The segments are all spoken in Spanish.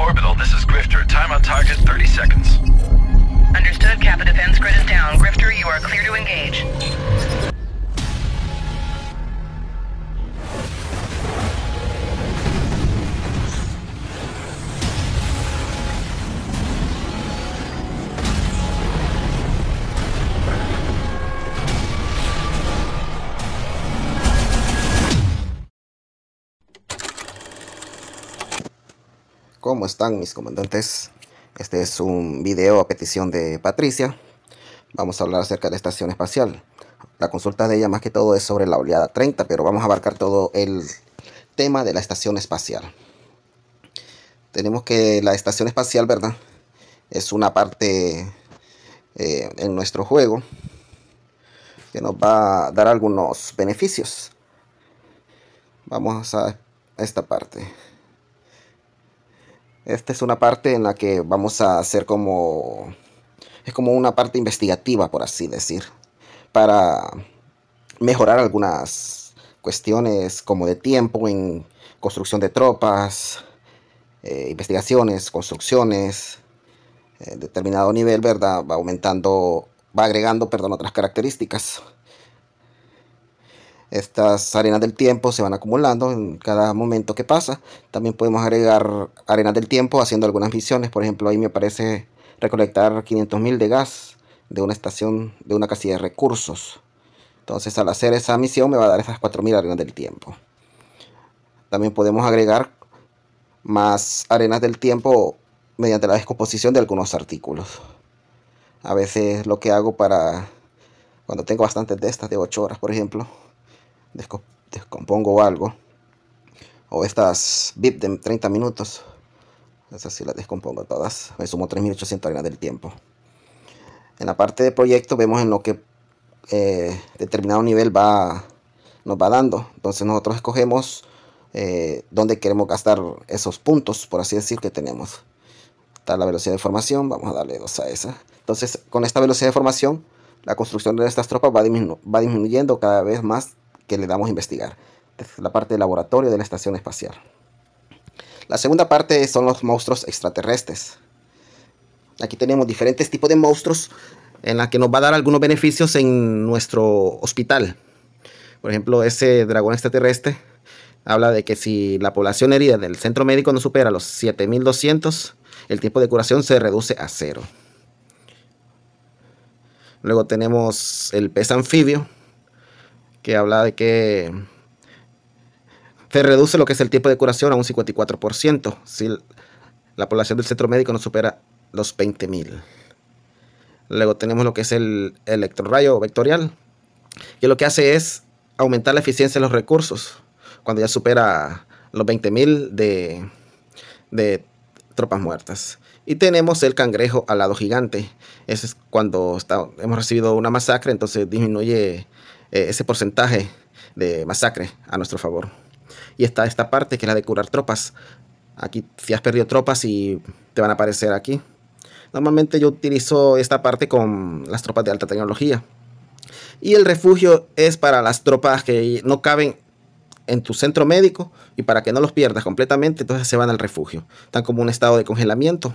Orbital, this is Grifter. Time on target, 30 seconds. Understood, Kappa Defense Grid is down. Grifter, you are clear to engage. ¿Cómo están mis comandantes? Este es un video a petición de Patricia. Vamos a hablar acerca de la estación espacial. La consulta de ella más que todo es sobre la oleada 30, pero vamos a abarcar todo el tema de la estación espacial. Tenemos que la estación espacial, ¿verdad? Es una parte eh, en nuestro juego que nos va a dar algunos beneficios. Vamos a esta parte. Esta es una parte en la que vamos a hacer como... Es como una parte investigativa, por así decir. Para mejorar algunas cuestiones como de tiempo en construcción de tropas, eh, investigaciones, construcciones. Eh, determinado nivel, ¿verdad? Va aumentando, va agregando, perdón, otras características. Estas arenas del tiempo se van acumulando en cada momento que pasa. También podemos agregar arenas del tiempo haciendo algunas misiones. Por ejemplo, ahí me parece recolectar 500.000 de gas de una estación de una casilla de recursos. Entonces al hacer esa misión me va a dar esas 4.000 arenas del tiempo. También podemos agregar más arenas del tiempo mediante la descomposición de algunos artículos. A veces lo que hago para cuando tengo bastantes de estas de 8 horas, por ejemplo, descompongo algo. O estas VIP de 30 minutos. Esas si las descompongo todas. Me sumo 3.800 arenas del tiempo. En la parte de proyecto vemos en lo que eh, determinado nivel va, nos va dando. Entonces nosotros escogemos eh, donde queremos gastar esos puntos, por así decir, que tenemos. Está la velocidad de formación, vamos a darle dos a esa. Entonces con esta velocidad de formación, la construcción de estas tropas va disminuyendo cada vez más que le damos a investigar, la parte de laboratorio de la estación espacial. La segunda parte son los monstruos extraterrestres. Aquí tenemos diferentes tipos de monstruos en la que nos va a dar algunos beneficios en nuestro hospital. Por ejemplo, ese dragón extraterrestre habla de que si la población herida del centro médico no supera los 7200, el tiempo de curación se reduce a cero. Luego tenemos el pez anfibio, que habla de que se reduce lo que es el tiempo de curación a un 54% si la población del centro médico no supera los 20.000. Luego tenemos lo que es el electrorrayo vectorial, que lo que hace es aumentar la eficiencia de los recursos cuando ya supera los 20.000 de, de tropas muertas. Y tenemos el cangrejo al lado gigante. Ese es cuando hemos recibido una masacre, entonces disminuye eh, ese porcentaje de masacre a nuestro favor. Y está esta parte que es la de curar tropas. Aquí si has perdido tropas y te van a aparecer aquí. Normalmente yo utilizo esta parte con las tropas de alta tecnología. Y el refugio es para las tropas que no caben en tu centro médico y para que no los pierdas completamente, entonces se van al refugio. Están como un estado de congelamiento.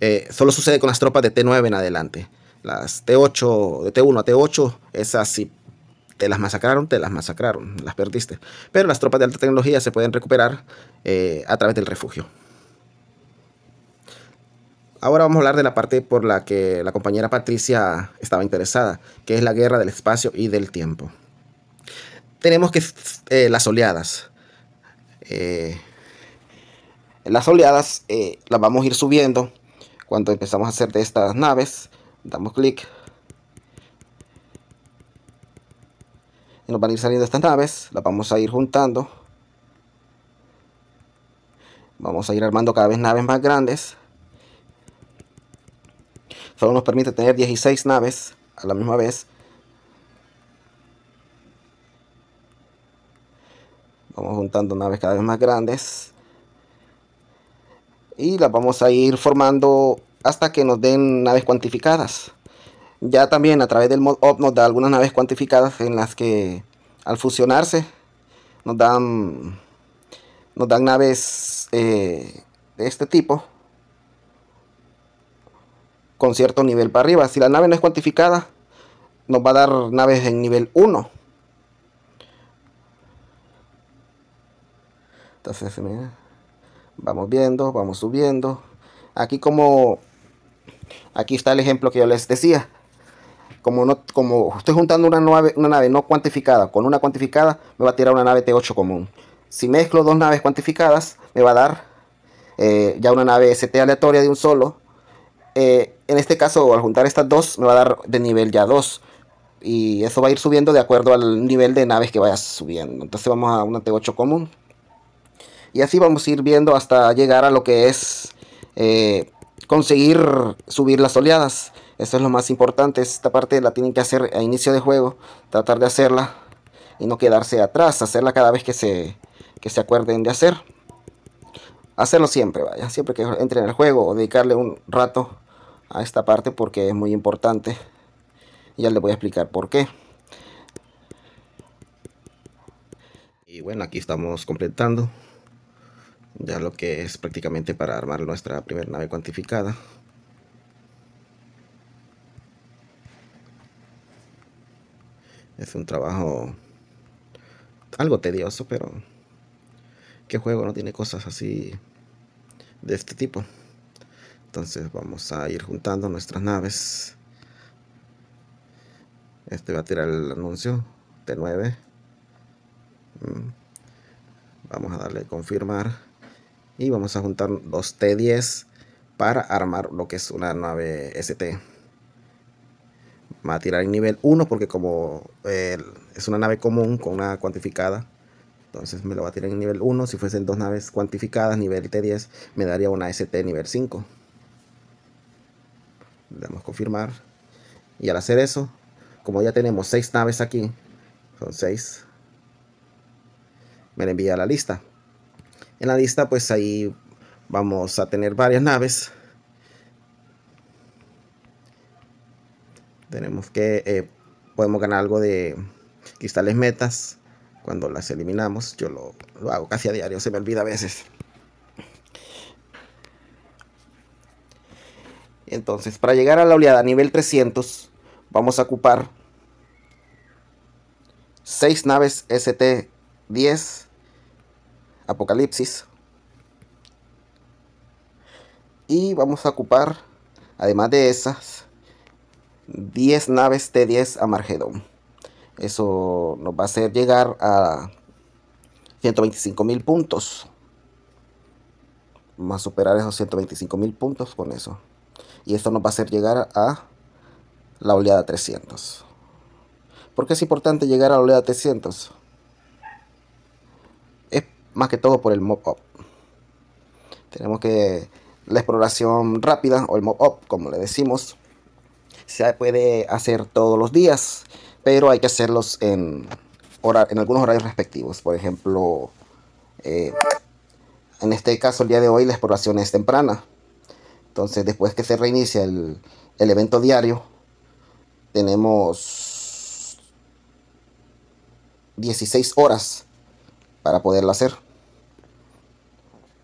Eh, solo sucede con las tropas de T9 en adelante. Las T8, de T1 a T8, esas si te las masacraron, te las masacraron, las perdiste. Pero las tropas de alta tecnología se pueden recuperar eh, a través del refugio. Ahora vamos a hablar de la parte por la que la compañera Patricia estaba interesada, que es la guerra del espacio y del tiempo tenemos que eh, las oleadas. Eh, las oleadas eh, las vamos a ir subiendo cuando empezamos a hacer de estas naves. Damos clic. Y nos van a ir saliendo estas naves. Las vamos a ir juntando. Vamos a ir armando cada vez naves más grandes. Solo nos permite tener 16 naves a la misma vez. Vamos juntando naves cada vez más grandes. Y las vamos a ir formando hasta que nos den naves cuantificadas. Ya también a través del mod op nos da algunas naves cuantificadas en las que al fusionarse nos dan nos dan naves eh, de este tipo con cierto nivel para arriba. Si la nave no es cuantificada, nos va a dar naves en nivel 1. Entonces, vamos viendo, vamos subiendo. Aquí como, aquí está el ejemplo que yo les decía. Como, no, como estoy juntando una nave, una nave no cuantificada con una cuantificada, me va a tirar una nave T8 común. Si mezclo dos naves cuantificadas, me va a dar eh, ya una nave ST aleatoria de un solo. Eh, en este caso, al juntar estas dos, me va a dar de nivel ya 2. Y eso va a ir subiendo de acuerdo al nivel de naves que vaya subiendo. Entonces vamos a una T8 común. Y así vamos a ir viendo hasta llegar a lo que es eh, conseguir subir las oleadas. Eso es lo más importante. Esta parte la tienen que hacer a inicio de juego. Tratar de hacerla y no quedarse atrás. Hacerla cada vez que se, que se acuerden de hacer. Hacerlo siempre, vaya. Siempre que entren en el juego o dedicarle un rato a esta parte porque es muy importante. Ya les voy a explicar por qué. Y bueno, aquí estamos completando ya lo que es prácticamente para armar nuestra primera nave cuantificada. Es un trabajo algo tedioso, pero ¿qué juego no tiene cosas así de este tipo? Entonces vamos a ir juntando nuestras naves. Este va a tirar el anuncio T9. Mm. Vamos a darle confirmar y vamos a juntar los T10 para armar lo que es una nave ST. Va a tirar en nivel 1 porque como eh, es una nave común con una cuantificada, entonces me lo va a tirar en nivel 1. Si fuesen dos naves cuantificadas, nivel T10, me daría una ST nivel 5. Le damos confirmar. Y al hacer eso, como ya tenemos 6 naves aquí, son 6, me la envía a la lista en la lista, pues ahí vamos a tener varias naves. Tenemos que, eh, podemos ganar algo de cristales metas cuando las eliminamos. Yo lo, lo hago casi a diario, se me olvida a veces. Entonces, para llegar a la oleada a nivel 300, vamos a ocupar 6 naves ST-10 Apocalipsis. Y vamos a ocupar, además de esas, 10 naves T10 a Margedón. Eso nos va a hacer llegar a 125.000 puntos. Vamos a superar esos 125.000 puntos con eso. Y esto nos va a hacer llegar a la oleada 300. ¿Por qué es importante llegar a la oleada 300? más que todo por el mop-up. Tenemos que la exploración rápida o el mop-up, como le decimos, se puede hacer todos los días, pero hay que hacerlos en, en algunos horarios respectivos. Por ejemplo, eh, en este caso el día de hoy la exploración es temprana. Entonces después que se reinicia el, el evento diario, tenemos 16 horas para poderlo hacer.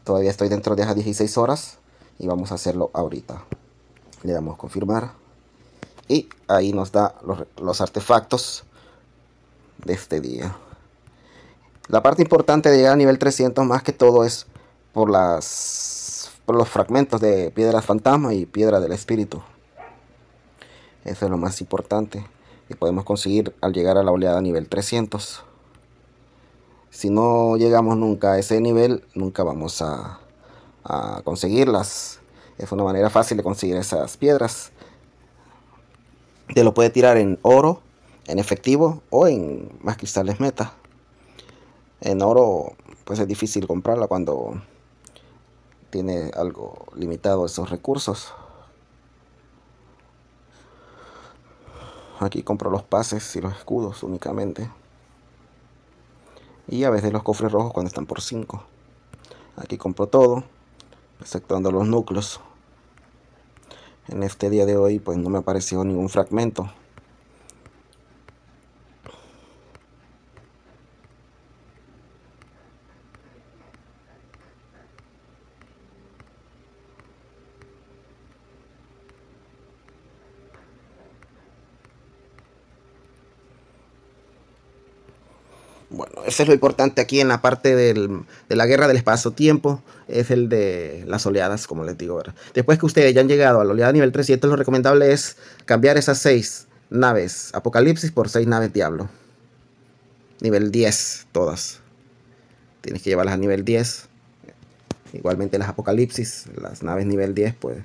Todavía estoy dentro de las 16 horas y vamos a hacerlo ahorita. Le damos confirmar y ahí nos da los, artefactos de este día. La parte importante de llegar a nivel 300 más que todo es por, las, por los fragmentos de piedra fantasma y piedra del espíritu. Eso es lo más importante que podemos conseguir al llegar a la oleada nivel 300 si no llegamos nunca a ese nivel, nunca vamos a, conseguirlas. Es una manera fácil de conseguir esas piedras. Te lo puede tirar en oro, en efectivo o en más cristales meta. En oro, pues es difícil comprarla cuando tiene algo limitado esos recursos. Aquí compro los pases y los escudos únicamente y a veces los cofres rojos cuando están por 5 aquí compro todo exceptuando los núcleos en este día de hoy pues no me apareció ningún fragmento lo importante aquí en la parte de la guerra del espacio-tiempo, es el de las oleadas, como les digo. ¿verdad? Después que ustedes ya han llegado a la oleada nivel 3, lo recomendable es cambiar esas 6 naves Apocalipsis por 6 naves Diablo. Nivel 10, todas. Tienes que llevarlas a nivel 10. Igualmente las Apocalipsis, las naves nivel 10, pues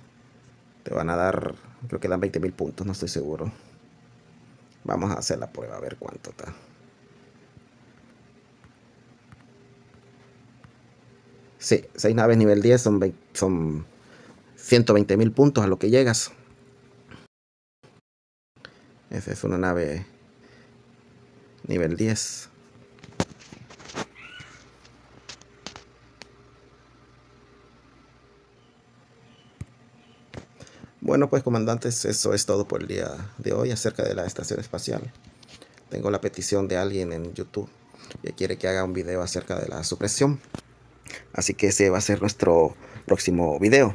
te van a dar, creo que dan 20.000 puntos, no estoy seguro. Vamos a hacer la prueba, a ver cuánto está. Sí, seis naves nivel 10 son, son 120 mil puntos a lo que llegas. Esa es una nave nivel 10. Bueno, pues comandantes, eso es todo por el día de hoy acerca de la estación espacial. Tengo la petición de alguien en YouTube que quiere que haga un video acerca de la supresión. Así que ese va a ser nuestro próximo video.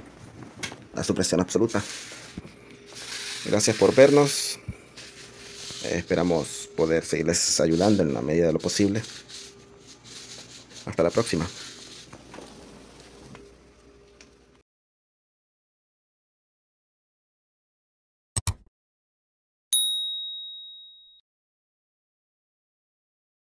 La supresión absoluta. Gracias por vernos. Eh, esperamos poder seguirles ayudando en la medida de lo posible. Hasta la próxima.